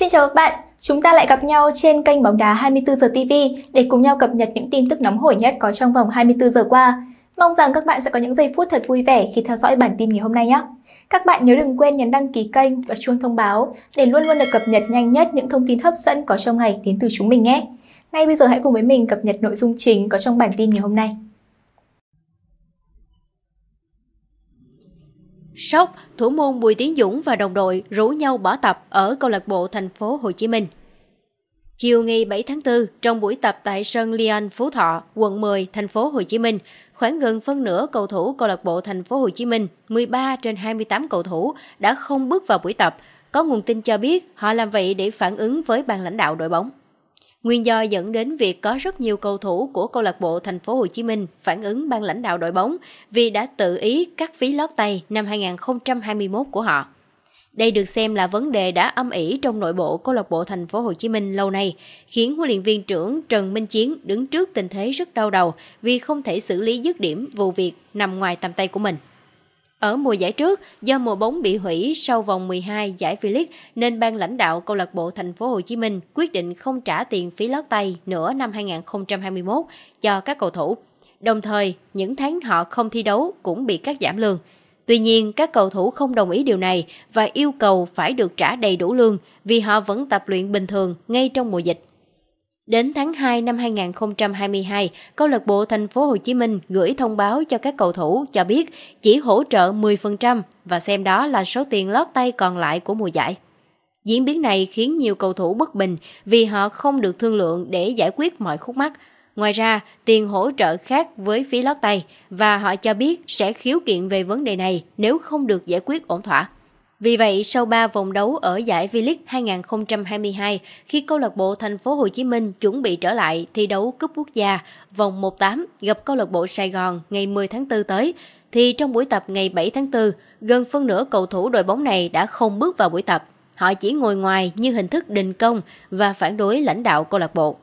Xin chào các bạn, chúng ta lại gặp nhau trên kênh bóng đá 24 giờ TV để cùng nhau cập nhật những tin tức nóng hổi nhất có trong vòng 24 giờ qua. Mong rằng các bạn sẽ có những giây phút thật vui vẻ khi theo dõi bản tin ngày hôm nay nhé. Các bạn nhớ đừng quên nhấn đăng ký kênh và chuông thông báo để luôn luôn được cập nhật nhanh nhất những thông tin hấp dẫn có trong ngày đến từ chúng mình nhé. Ngay bây giờ hãy cùng với mình cập nhật nội dung chính có trong bản tin ngày hôm nay. Sốc, thủ môn Bùi Tiến Dũng và đồng đội rủ nhau bỏ tập ở câu lạc bộ thành phố Hồ Chí Minh. Chiều ngày 7 tháng 4, trong buổi tập tại sân Lian Phú Thọ, quận 10, thành phố Hồ Chí Minh, khoảng gần phân nửa cầu thủ câu lạc bộ thành phố Hồ Chí Minh, 13 trên 28 cầu thủ đã không bước vào buổi tập. Có nguồn tin cho biết họ làm vậy để phản ứng với ban lãnh đạo đội bóng. Nguyên do dẫn đến việc có rất nhiều cầu thủ của câu lạc bộ Thành phố Hồ Chí Minh phản ứng ban lãnh đạo đội bóng vì đã tự ý cắt phí lót tay năm 2021 của họ. Đây được xem là vấn đề đã âm ỉ trong nội bộ câu lạc bộ Thành phố Hồ Chí Minh lâu nay, khiến huấn luyện viên trưởng Trần Minh Chiến đứng trước tình thế rất đau đầu vì không thể xử lý dứt điểm vụ việc nằm ngoài tầm tay của mình. Ở mùa giải trước, do mùa bóng bị hủy sau vòng 12 giải V-League nên ban lãnh đạo câu lạc bộ thành phố Hồ Chí Minh quyết định không trả tiền phí lót tay nửa năm 2021 cho các cầu thủ. Đồng thời, những tháng họ không thi đấu cũng bị cắt giảm lương. Tuy nhiên, các cầu thủ không đồng ý điều này và yêu cầu phải được trả đầy đủ lương vì họ vẫn tập luyện bình thường ngay trong mùa dịch. Đến tháng 2 năm 2022, câu lạc bộ thành phố Hồ Chí Minh gửi thông báo cho các cầu thủ cho biết chỉ hỗ trợ 10% và xem đó là số tiền lót tay còn lại của mùa giải. Diễn biến này khiến nhiều cầu thủ bất bình vì họ không được thương lượng để giải quyết mọi khúc mắc. Ngoài ra, tiền hỗ trợ khác với phí lót tay và họ cho biết sẽ khiếu kiện về vấn đề này nếu không được giải quyết ổn thỏa. Vì vậy, sau 3 vòng đấu ở giải V-League 2022, khi câu lạc bộ Thành phố Hồ Chí Minh chuẩn bị trở lại thi đấu cúp quốc gia vòng 1/8 gặp câu lạc bộ Sài Gòn ngày 10 tháng 4 tới, thì trong buổi tập ngày 7 tháng 4, gần phân nửa cầu thủ đội bóng này đã không bước vào buổi tập. Họ chỉ ngồi ngoài như hình thức đình công và phản đối lãnh đạo câu lạc bộ.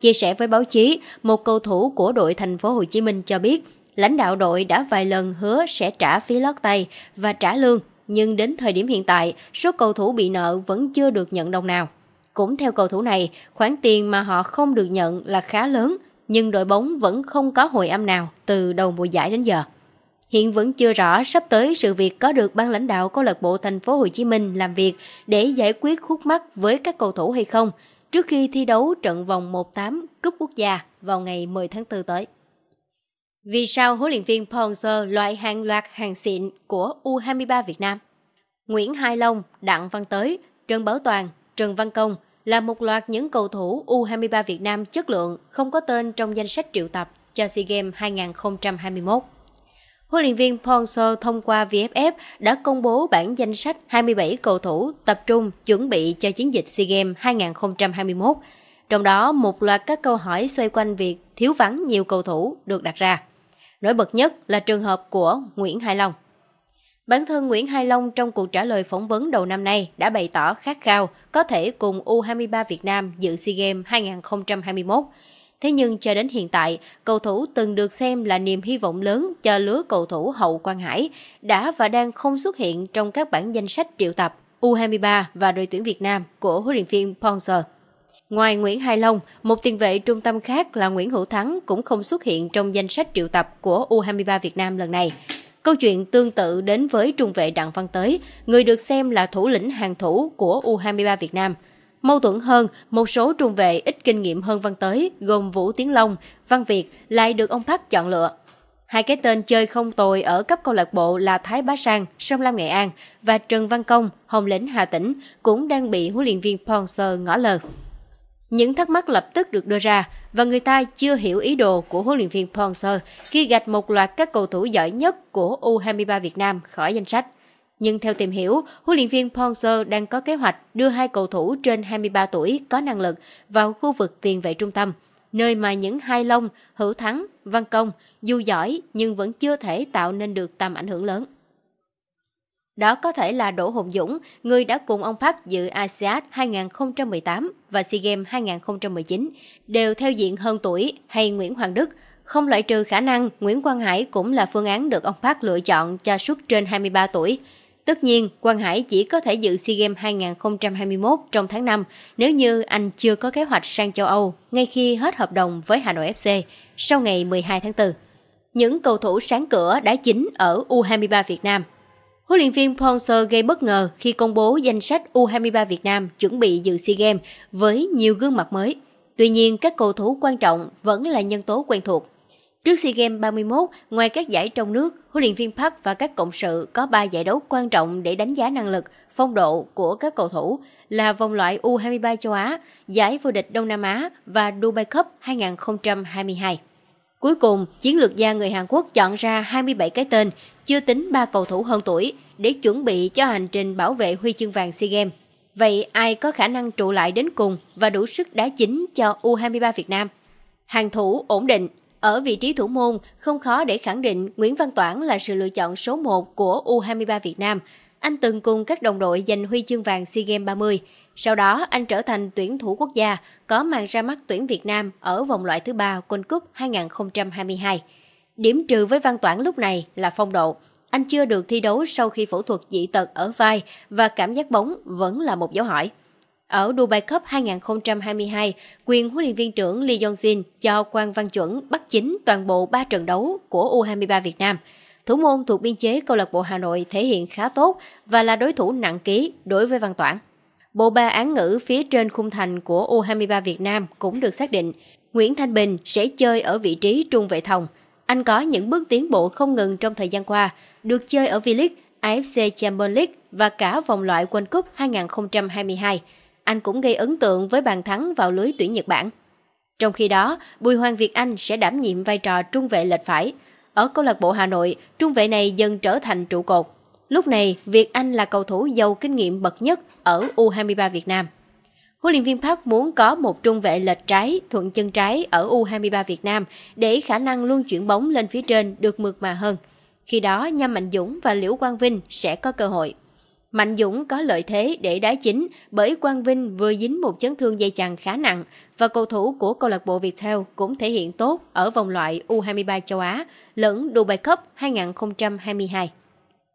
Chia sẻ với báo chí, một cầu thủ của đội Thành phố Hồ Chí Minh cho biết, lãnh đạo đội đã vài lần hứa sẽ trả phí lót tay và trả lương nhưng đến thời điểm hiện tại, số cầu thủ bị nợ vẫn chưa được nhận đồng nào. Cũng theo cầu thủ này, khoản tiền mà họ không được nhận là khá lớn, nhưng đội bóng vẫn không có hồi âm nào từ đầu mùa giải đến giờ. Hiện vẫn chưa rõ sắp tới sự việc có được ban lãnh đạo câu lạc bộ thành phố Hồ Chí Minh làm việc để giải quyết khúc mắc với các cầu thủ hay không trước khi thi đấu trận vòng 1-8 Cúp Quốc gia vào ngày 10 tháng 4 tới. Vì sao huấn luyện viên Ponser loại hàng loạt hàng xịn của U23 Việt Nam? Nguyễn Hai Long, Đặng Văn Tới, Trần Bảo Toàn, Trần Văn Công là một loạt những cầu thủ U23 Việt Nam chất lượng không có tên trong danh sách triệu tập cho SEA Games 2021. Huấn luyện viên Ponso thông qua VFF đã công bố bản danh sách 27 cầu thủ tập trung chuẩn bị cho chiến dịch SEA Games 2021. Trong đó, một loạt các câu hỏi xoay quanh việc thiếu vắng nhiều cầu thủ được đặt ra. Nổi bật nhất là trường hợp của Nguyễn Hải Long. Bản thân Nguyễn Hải Long trong cuộc trả lời phỏng vấn đầu năm nay đã bày tỏ khát khao có thể cùng U23 Việt Nam dự SEA Games 2021. Thế nhưng cho đến hiện tại, cầu thủ từng được xem là niềm hy vọng lớn cho lứa cầu thủ hậu Quang Hải đã và đang không xuất hiện trong các bản danh sách triệu tập U23 và đội tuyển Việt Nam của huấn luyện viên Ponser. Ngoài Nguyễn Hai Long, một tiền vệ trung tâm khác là Nguyễn Hữu Thắng cũng không xuất hiện trong danh sách triệu tập của U23 Việt Nam lần này. Câu chuyện tương tự đến với trung vệ Đặng Văn Tới, người được xem là thủ lĩnh hàng thủ của U23 Việt Nam. Mâu thuẫn hơn, một số trung vệ ít kinh nghiệm hơn Văn Tới gồm Vũ Tiến Long, Văn Việt lại được ông Park chọn lựa. Hai cái tên chơi không tồi ở cấp câu lạc bộ là Thái Bá Sang, Sông Lam Nghệ An và Trần Văn Công, Hồng Lĩnh Hà Tĩnh cũng đang bị huấn luyện viên Ponser ngõ lờ. Những thắc mắc lập tức được đưa ra và người ta chưa hiểu ý đồ của huấn luyện viên Ponser khi gạch một loạt các cầu thủ giỏi nhất của U23 Việt Nam khỏi danh sách. Nhưng theo tìm hiểu, huấn luyện viên Ponser đang có kế hoạch đưa hai cầu thủ trên 23 tuổi có năng lực vào khu vực tiền vệ trung tâm, nơi mà những hai lông hữu thắng, văn công, dù giỏi nhưng vẫn chưa thể tạo nên được tầm ảnh hưởng lớn. Đó có thể là Đỗ Hùng Dũng, người đã cùng ông Park dự ASEAN 2018 và SEA Games 2019, đều theo diện hơn tuổi hay Nguyễn Hoàng Đức. Không loại trừ khả năng Nguyễn Quang Hải cũng là phương án được ông Park lựa chọn cho suất trên 23 tuổi. Tất nhiên, Quang Hải chỉ có thể dự SEA Games 2021 trong tháng 5 nếu như anh chưa có kế hoạch sang châu Âu ngay khi hết hợp đồng với Hà Nội FC sau ngày 12 tháng 4. Những cầu thủ sáng cửa đá chính ở U23 Việt Nam Huấn luyện viên Ponser gây bất ngờ khi công bố danh sách U23 Việt Nam chuẩn bị dự SEA Games với nhiều gương mặt mới. Tuy nhiên, các cầu thủ quan trọng vẫn là nhân tố quen thuộc. Trước SEA Games 31, ngoài các giải trong nước, huấn luyện viên Park và các cộng sự có 3 giải đấu quan trọng để đánh giá năng lực, phong độ của các cầu thủ là vòng loại U23 châu Á, giải vô địch Đông Nam Á và Dubai Cup 2022. Cuối cùng, chiến lược gia người Hàn Quốc chọn ra 27 cái tên, chưa tính ba cầu thủ hơn tuổi, để chuẩn bị cho hành trình bảo vệ huy chương vàng SEA Games. Vậy ai có khả năng trụ lại đến cùng và đủ sức đá chính cho U23 Việt Nam? Hàng thủ ổn định, ở vị trí thủ môn, không khó để khẳng định Nguyễn Văn Toản là sự lựa chọn số 1 của U23 Việt Nam – anh từng cùng các đồng đội giành huy chương vàng SEA Games 30. Sau đó, anh trở thành tuyển thủ quốc gia, có màn ra mắt tuyển Việt Nam ở vòng loại thứ ba World Cup 2022. Điểm trừ với Văn Toản lúc này là phong độ. Anh chưa được thi đấu sau khi phẫu thuật dị tật ở vai và cảm giác bóng vẫn là một dấu hỏi. Ở Dubai Cup 2022, quyền huấn luyện viên trưởng Lee Jong-jin cho Quang văn chuẩn bắt chính toàn bộ 3 trận đấu của U23 Việt Nam – Thủ môn thuộc biên chế câu lạc bộ Hà Nội thể hiện khá tốt và là đối thủ nặng ký đối với Văn Toản. Bộ ba án ngữ phía trên khung thành của U23 Việt Nam cũng được xác định. Nguyễn Thanh Bình sẽ chơi ở vị trí trung vệ thòng. Anh có những bước tiến bộ không ngừng trong thời gian qua, được chơi ở V-League, AFC Champions League và cả vòng loại World Cup 2022. Anh cũng gây ấn tượng với bàn thắng vào lưới tuyển Nhật Bản. Trong khi đó, Bùi Hoàng Việt Anh sẽ đảm nhiệm vai trò trung vệ lệch phải – ở câu lạc bộ Hà Nội, trung vệ này dần trở thành trụ cột. Lúc này, việc Anh là cầu thủ giàu kinh nghiệm bậc nhất ở U23 Việt Nam. Huấn luyện viên Park muốn có một trung vệ lệch trái, thuận chân trái ở U23 Việt Nam để khả năng luôn chuyển bóng lên phía trên được mượt mà hơn. Khi đó, Nhâm Mạnh Dũng và Liễu Quang Vinh sẽ có cơ hội. Mạnh Dũng có lợi thế để đá chính bởi Quang Vinh vừa dính một chấn thương dây chằng khá nặng và cầu thủ của câu lạc bộ Viettel cũng thể hiện tốt ở vòng loại U23 châu Á lẫn Dubai Cup 2022.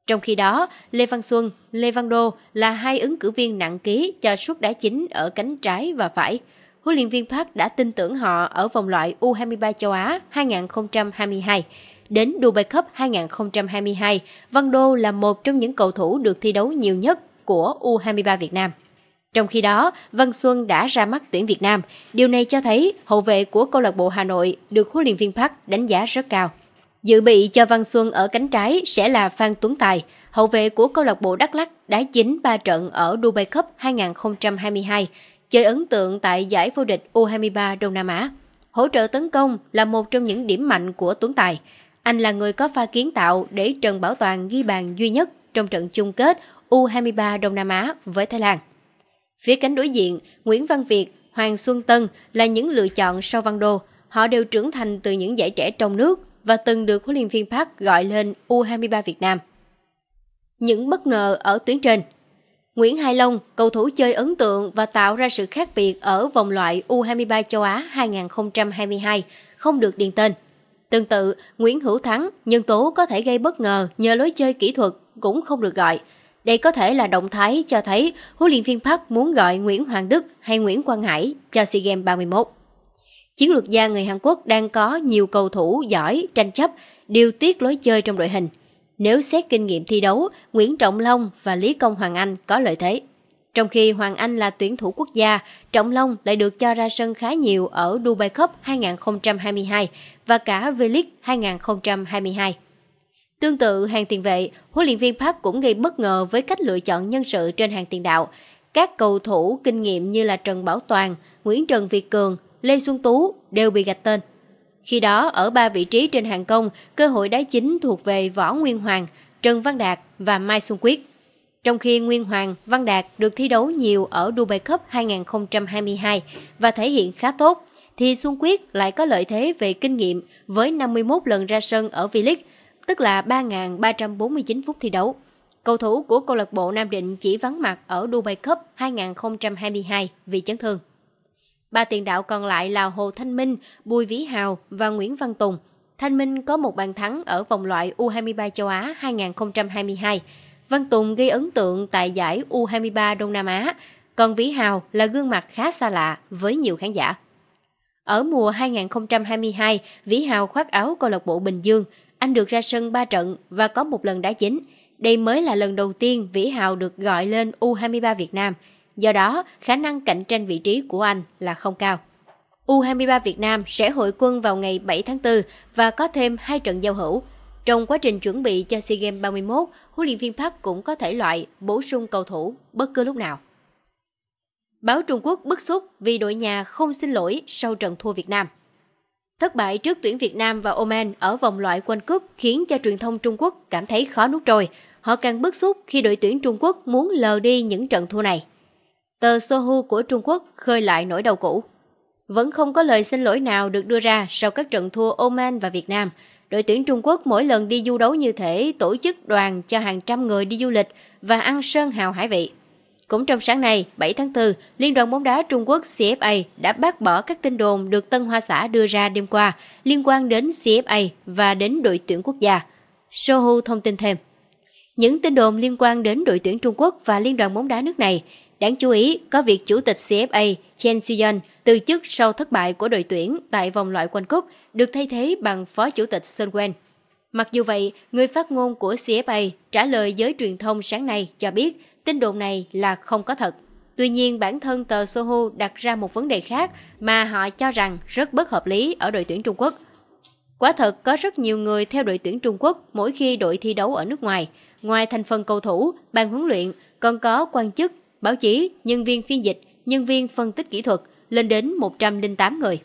Trong khi đó, Lê Văn Xuân, Lê Văn Đô là hai ứng cử viên nặng ký cho suất đá chính ở cánh trái và phải. Huấn luyện viên Park đã tin tưởng họ ở vòng loại U23 châu Á 2022 Đến Dubai Cup 2022, Văn Đô là một trong những cầu thủ được thi đấu nhiều nhất của U23 Việt Nam. Trong khi đó, Văn Xuân đã ra mắt tuyển Việt Nam. Điều này cho thấy hậu vệ của câu lạc bộ Hà Nội được huấn luyện viên Park đánh giá rất cao. Dự bị cho Văn Xuân ở cánh trái sẽ là Phan Tuấn Tài, hậu vệ của câu lạc bộ Đắk Lắk đá chính 3 trận ở Dubai Cup 2022, chơi ấn tượng tại giải vô địch U23 Đông Nam Á. Hỗ trợ tấn công là một trong những điểm mạnh của Tuấn Tài. Anh là người có pha kiến tạo để Trần Bảo Toàn ghi bàn duy nhất trong trận chung kết U23 Đông Nam Á với Thái Lan. Phía cánh đối diện, Nguyễn Văn Việt, Hoàng Xuân Tân là những lựa chọn sau Văn Đô. Họ đều trưởng thành từ những giải trẻ trong nước và từng được huấn luyện viên Park gọi lên U23 Việt Nam. Những bất ngờ ở tuyến trên Nguyễn Hai Long, cầu thủ chơi ấn tượng và tạo ra sự khác biệt ở vòng loại U23 châu Á 2022, không được điền tên. Tương tự, Nguyễn Hữu Thắng, nhân tố có thể gây bất ngờ nhờ lối chơi kỹ thuật cũng không được gọi. Đây có thể là động thái cho thấy huấn luyện viên Park muốn gọi Nguyễn Hoàng Đức hay Nguyễn Quang Hải cho SEA Games 31. Chiến lược gia người Hàn Quốc đang có nhiều cầu thủ giỏi, tranh chấp, điều tiết lối chơi trong đội hình. Nếu xét kinh nghiệm thi đấu, Nguyễn Trọng Long và Lý Công Hoàng Anh có lợi thế. Trong khi Hoàng Anh là tuyển thủ quốc gia, Trọng Long lại được cho ra sân khá nhiều ở Dubai Cup 2022 và cả V-League 2022. Tương tự hàng tiền vệ, huấn luyện viên Park cũng gây bất ngờ với cách lựa chọn nhân sự trên hàng tiền đạo. Các cầu thủ kinh nghiệm như là Trần Bảo Toàn, Nguyễn Trần Việt Cường, Lê Xuân Tú đều bị gạch tên. Khi đó, ở ba vị trí trên hàng công, cơ hội đá chính thuộc về Võ Nguyên Hoàng, Trần Văn Đạt và Mai Xuân Quyết. Trong khi Nguyên Hoàng, Văn Đạt được thi đấu nhiều ở Dubai Cup 2022 và thể hiện khá tốt, thì Xuân Quyết lại có lợi thế về kinh nghiệm với 51 lần ra sân ở V-League, tức là 3.349 phút thi đấu. Cầu thủ của câu lạc bộ Nam Định chỉ vắng mặt ở Dubai Cup 2022 vì chấn thương. Ba tiền đạo còn lại là Hồ Thanh Minh, Bùi Vĩ Hào và Nguyễn Văn Tùng. Thanh Minh có một bàn thắng ở vòng loại U23 châu Á 2022. Văn Tùng gây ấn tượng tại giải U23 Đông Nam Á, còn Vĩ Hào là gương mặt khá xa lạ với nhiều khán giả. Ở mùa 2022, Vĩ Hào khoác áo câu lạc bộ Bình Dương, anh được ra sân 3 trận và có một lần đá chính. Đây mới là lần đầu tiên Vĩ Hào được gọi lên U23 Việt Nam. Do đó, khả năng cạnh tranh vị trí của anh là không cao. U23 Việt Nam sẽ hội quân vào ngày 7 tháng 4 và có thêm 2 trận giao hữu. Trong quá trình chuẩn bị cho SEA Games 31, huấn luyện viên Park cũng có thể loại bổ sung cầu thủ bất cứ lúc nào. Báo Trung Quốc bức xúc vì đội nhà không xin lỗi sau trận thua Việt Nam. Thất bại trước tuyển Việt Nam và Oman ở vòng loại World Cup khiến cho truyền thông Trung Quốc cảm thấy khó nuốt trôi. Họ càng bức xúc khi đội tuyển Trung Quốc muốn lờ đi những trận thua này. Tờ Sohu của Trung Quốc khơi lại nỗi đau cũ. Vẫn không có lời xin lỗi nào được đưa ra sau các trận thua Oman và Việt Nam. Đội tuyển Trung Quốc mỗi lần đi du đấu như thể tổ chức đoàn cho hàng trăm người đi du lịch và ăn sơn hào hải vị. Cũng trong sáng nay, 7 tháng 4, Liên đoàn bóng đá Trung Quốc CFA đã bác bỏ các tin đồn được Tân Hoa Xã đưa ra đêm qua liên quan đến CFA và đến đội tuyển quốc gia. Sohu thông tin thêm. Những tin đồn liên quan đến đội tuyển Trung Quốc và Liên đoàn bóng đá nước này Đáng chú ý có việc chủ tịch CFA Chen Suyon từ chức sau thất bại của đội tuyển tại vòng loại World Cup được thay thế bằng phó chủ tịch Sun Wen. Mặc dù vậy, người phát ngôn của CFA trả lời giới truyền thông sáng nay cho biết tin đồn này là không có thật. Tuy nhiên, bản thân tờ Sohu đặt ra một vấn đề khác mà họ cho rằng rất bất hợp lý ở đội tuyển Trung Quốc. Quả thật, có rất nhiều người theo đội tuyển Trung Quốc mỗi khi đội thi đấu ở nước ngoài. Ngoài thành phần cầu thủ, ban huấn luyện, còn có quan chức, báo chí, nhân viên phiên dịch, nhân viên phân tích kỹ thuật lên đến 108 người.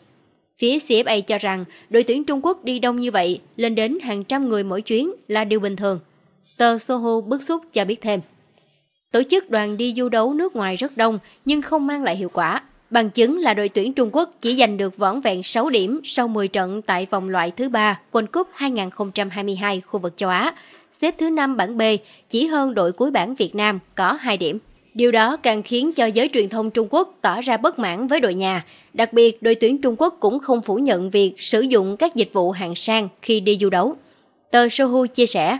Phía CFA cho rằng đội tuyển Trung Quốc đi đông như vậy, lên đến hàng trăm người mỗi chuyến là điều bình thường. Tờ Soho bức xúc cho biết thêm. Tổ chức đoàn đi du đấu nước ngoài rất đông nhưng không mang lại hiệu quả. Bằng chứng là đội tuyển Trung Quốc chỉ giành được vỏn vẹn 6 điểm sau 10 trận tại vòng loại thứ 3 World Cup 2022 khu vực châu Á, xếp thứ 5 bảng B, chỉ hơn đội cuối bảng Việt Nam có 2 điểm. Điều đó càng khiến cho giới truyền thông Trung Quốc tỏ ra bất mãn với đội nhà. Đặc biệt, đội tuyển Trung Quốc cũng không phủ nhận việc sử dụng các dịch vụ hạng sang khi đi du đấu. Tờ Sohu chia sẻ,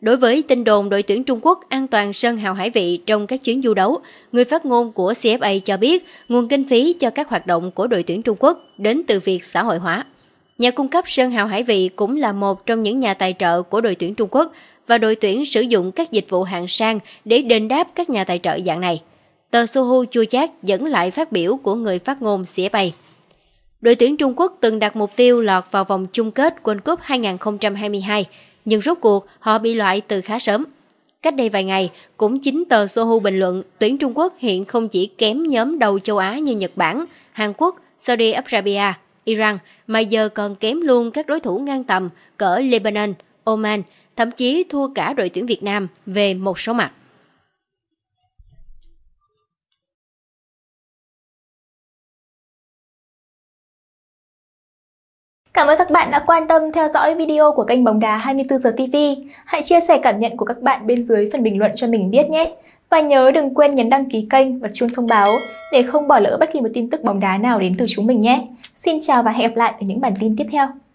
Đối với tin đồn đội tuyển Trung Quốc an toàn sân hào hải vị trong các chuyến du đấu, người phát ngôn của CFA cho biết nguồn kinh phí cho các hoạt động của đội tuyển Trung Quốc đến từ việc xã hội hóa. Nhà cung cấp Sơn Hào Hải Vị cũng là một trong những nhà tài trợ của đội tuyển Trung Quốc và đội tuyển sử dụng các dịch vụ hạng sang để đền đáp các nhà tài trợ dạng này. Tờ Sohu chua chát dẫn lại phát biểu của người phát ngôn CFA. Đội tuyển Trung Quốc từng đặt mục tiêu lọt vào vòng chung kết World Cup 2022, nhưng rốt cuộc họ bị loại từ khá sớm. Cách đây vài ngày, cũng chính tờ Sohu bình luận tuyển Trung Quốc hiện không chỉ kém nhóm đầu châu Á như Nhật Bản, Hàn Quốc, Saudi Arabia, Iran, mà giờ còn kém luôn các đối thủ ngang tầm cỡ Lebanon, Oman, thậm chí thua cả đội tuyển Việt Nam về một số mặt. Cảm ơn các bạn đã quan tâm theo dõi video của kênh Bóng đá 24 giờ TV. Hãy chia sẻ cảm nhận của các bạn bên dưới phần bình luận cho mình biết nhé. Và nhớ đừng quên nhấn đăng ký kênh và chuông thông báo để không bỏ lỡ bất kỳ một tin tức bóng đá nào đến từ chúng mình nhé. Xin chào và hẹn gặp lại ở những bản tin tiếp theo.